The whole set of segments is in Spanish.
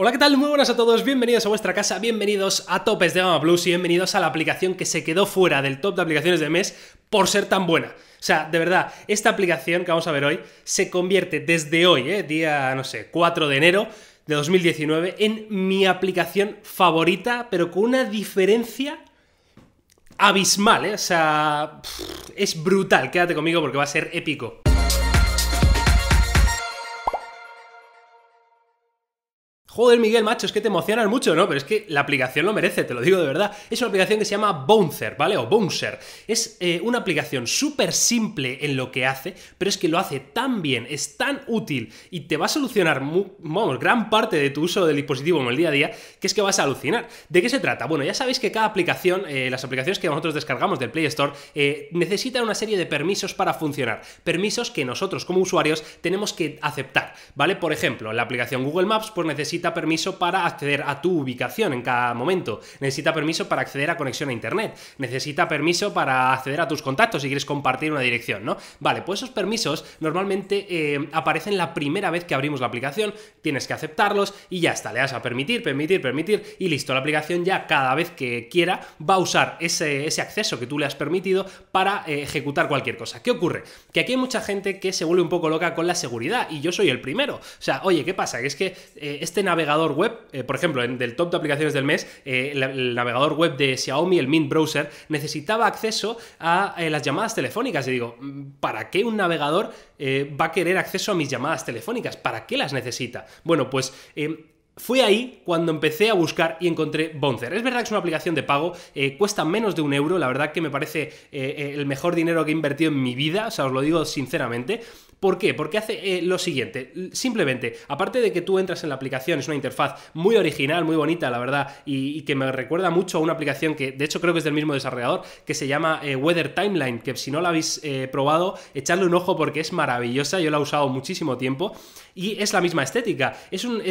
Hola, ¿qué tal? Muy buenas a todos, bienvenidos a vuestra casa, bienvenidos a Topes de Gama Plus y bienvenidos a la aplicación que se quedó fuera del top de aplicaciones del mes por ser tan buena. O sea, de verdad, esta aplicación que vamos a ver hoy se convierte desde hoy, eh, día, no sé, 4 de enero de 2019, en mi aplicación favorita, pero con una diferencia abismal, ¿eh? O sea, es brutal, quédate conmigo porque va a ser épico. Joder, Miguel, macho, es que te emocionas mucho, ¿no? Pero es que la aplicación lo merece, te lo digo de verdad. Es una aplicación que se llama Bouncer, ¿vale? O Bouncer. Es eh, una aplicación súper simple en lo que hace, pero es que lo hace tan bien, es tan útil y te va a solucionar, vamos, gran parte de tu uso del dispositivo en el día a día, que es que vas a alucinar. ¿De qué se trata? Bueno, ya sabéis que cada aplicación, eh, las aplicaciones que nosotros descargamos del Play Store, eh, necesitan una serie de permisos para funcionar. Permisos que nosotros como usuarios tenemos que aceptar, ¿vale? Por ejemplo, la aplicación Google Maps, pues necesita permiso para acceder a tu ubicación en cada momento, necesita permiso para acceder a conexión a Internet, necesita permiso para acceder a tus contactos si quieres compartir una dirección, ¿no? Vale, pues esos permisos normalmente eh, aparecen la primera vez que abrimos la aplicación, tienes que aceptarlos y ya está, le das a permitir, permitir, permitir y listo, la aplicación ya cada vez que quiera va a usar ese, ese acceso que tú le has permitido para eh, ejecutar cualquier cosa. ¿Qué ocurre? Que aquí hay mucha gente que se vuelve un poco loca con la seguridad y yo soy el primero. O sea, oye, ¿qué pasa? Que es que eh, este navegador web, eh, por ejemplo, en, del top de aplicaciones del mes, eh, el, navegador web de Xiaomi, el Mint Browser, necesitaba acceso a eh, las llamadas telefónicas. Y digo, mm, ¿para qué un navegador va a querer acceso a mis llamadas telefónicas? ¿Para qué las necesita? Bueno, pues fue ahí cuando empecé a buscar y encontré Bonzer, Es verdad que es una aplicación de pago, eh, cuesta menos de un euro, la verdad que me parece eh, eh, el mejor dinero que he invertido en mi vida, o sea, os lo digo sinceramente. ¿Por qué? Porque hace lo siguiente, simplemente, aparte de que tú entras en la aplicación, es una interfaz muy original, muy bonita, la verdad, y, que me recuerda mucho a una aplicación que de hecho creo que es del mismo desarrollador, que se llama Weather Timeline, que si no la habéis probado, echadle un ojo porque es maravillosa, yo la he usado muchísimo tiempo, y es la misma estética,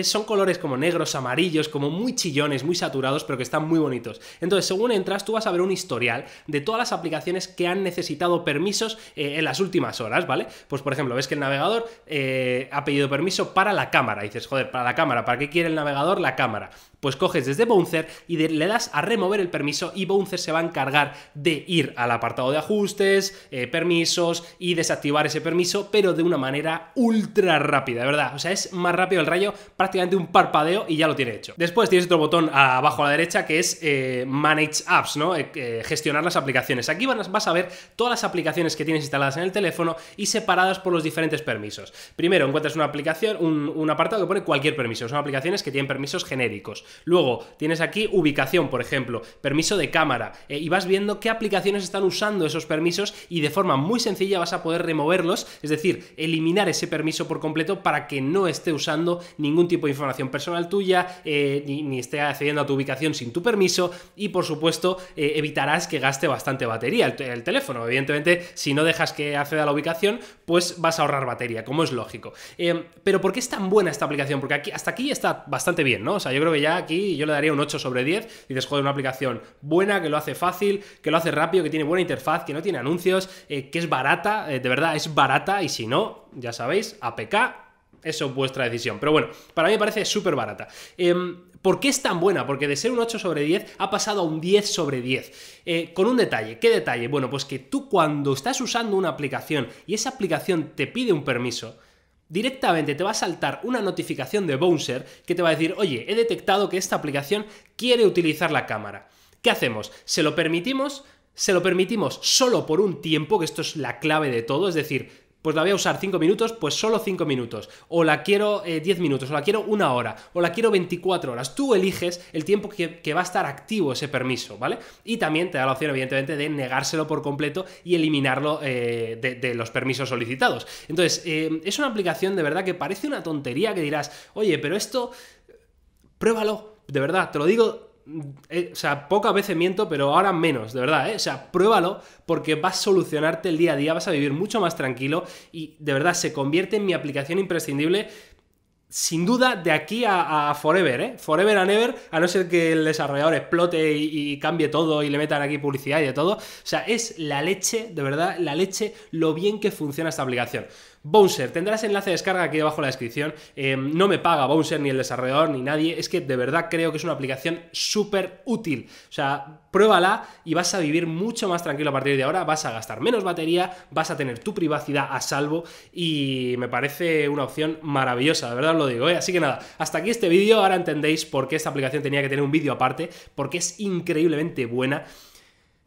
son colores como negros, amarillos, como muy chillones, muy saturados, pero que están muy bonitos. Entonces, según entras, tú vas a ver un historial de todas las aplicaciones que han necesitado permisos eh, en las últimas horas, ¿vale? Pues, por ejemplo, ves que el navegador eh, ha pedido permiso para la cámara. dices, joder, para la cámara, ¿para qué quiere el navegador la cámara? Pues coges desde Bouncer y le das a remover el permiso y Bouncer se va a encargar de ir al apartado de ajustes, eh, permisos y desactivar ese permiso, pero de una manera ultra rápida, ¿verdad? O sea, es más rápido el rayo, prácticamente un parpadeo y ya lo tiene hecho. Después tienes otro botón abajo a la derecha que es eh, Manage Apps, ¿no? Eh, gestionar las aplicaciones. Aquí vas, vas a ver todas las aplicaciones que tienes instaladas en el teléfono y separadas por los diferentes permisos. Primero encuentras una aplicación, un, un apartado que pone cualquier permiso. Son aplicaciones que tienen permisos genéricos. Luego, tienes aquí ubicación, por ejemplo, permiso de cámara, eh, y vas viendo qué aplicaciones están usando esos permisos y de forma muy sencilla vas a poder removerlos, es decir, eliminar ese permiso por completo para que no esté usando ningún tipo de información personal tuya, eh, ni, esté accediendo a tu ubicación sin tu permiso, y por supuesto, eh, evitarás que gaste bastante batería el, teléfono. Evidentemente, si no dejas que acceda a la ubicación, pues vas a ahorrar batería, como es lógico. pero ¿por qué es tan buena esta aplicación? Porque aquí, hasta aquí está bastante bien, ¿no? O sea, yo creo que ya aquí yo le daría un 8 sobre 10. Y dices, joder, una aplicación buena, que lo hace fácil, que lo hace rápido, que tiene buena interfaz, que no tiene anuncios, eh, que es barata, eh, de verdad es barata y si no, ya sabéis, APK. Eso es vuestra decisión. Pero bueno, para mí me parece súper barata. Em, ¿Por qué es tan buena? Porque de ser un 8 sobre 10 ha pasado a un 10 sobre 10. Eh, con un detalle. ¿Qué detalle? Bueno, pues que tú cuando estás usando una aplicación y esa aplicación te pide un permiso, directamente te va a saltar una notificación de Bouncer que te va a decir, oye, he detectado que esta aplicación quiere utilizar la cámara. ¿Qué hacemos? ¿Se lo permitimos? Se lo permitimos solo por un tiempo, que esto es la clave de todo, es decir, pues la voy a usar 5 minutos, pues solo 5 minutos. O la quiero 10 eh, minutos, o la quiero una hora, o la quiero 24 horas. Tú eliges el tiempo que, va a estar activo ese permiso, ¿vale? Y también te da la opción, evidentemente, de negárselo por completo y eliminarlo eh, de, los permisos solicitados. Entonces, eh, es una aplicación de verdad que parece una tontería que dirás, oye, pero esto, pruébalo. De verdad, te lo digo eh, o sea, pocas veces miento, pero ahora menos, de verdad, ¿eh? O sea, pruébalo porque vas a solucionarte el día a día, vas a vivir mucho más tranquilo y de verdad se convierte en mi aplicación imprescindible sin duda de aquí a, forever, eh. Forever and ever, a no ser que el desarrollador explote y, y, cambie todo y le metan aquí publicidad y de todo. O sea, es la leche, de verdad, la leche, lo bien que funciona esta aplicación. Bouncer, tendrás enlace de descarga aquí debajo en la descripción. Eh, no me paga Bouncer ni el desarrollador ni nadie. Es que de verdad creo que es una aplicación súper útil. O sea, pruébala y vas a vivir mucho más tranquilo a partir de ahora. Vas a gastar menos batería, vas a tener tu privacidad a salvo y me parece una opción maravillosa, de verdad os lo digo. Eh. Así que nada, hasta aquí este vídeo. Ahora entendéis por qué esta aplicación tenía que tener un vídeo aparte, porque es increíblemente buena.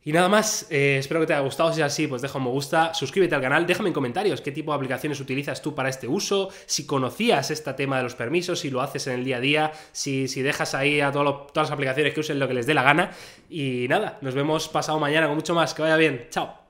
Y nada más, eh, espero que te haya gustado. Si es así, pues deja un me gusta, suscríbete al canal, déjame en comentarios qué tipo de aplicaciones utilizas tú para este uso, si conocías este tema de los permisos, si lo haces en el día a día, si, si dejas ahí a todas las aplicaciones que usen lo que les dé la gana. Y nada, nos vemos pasado mañana con mucho más. Que vaya bien. Chao.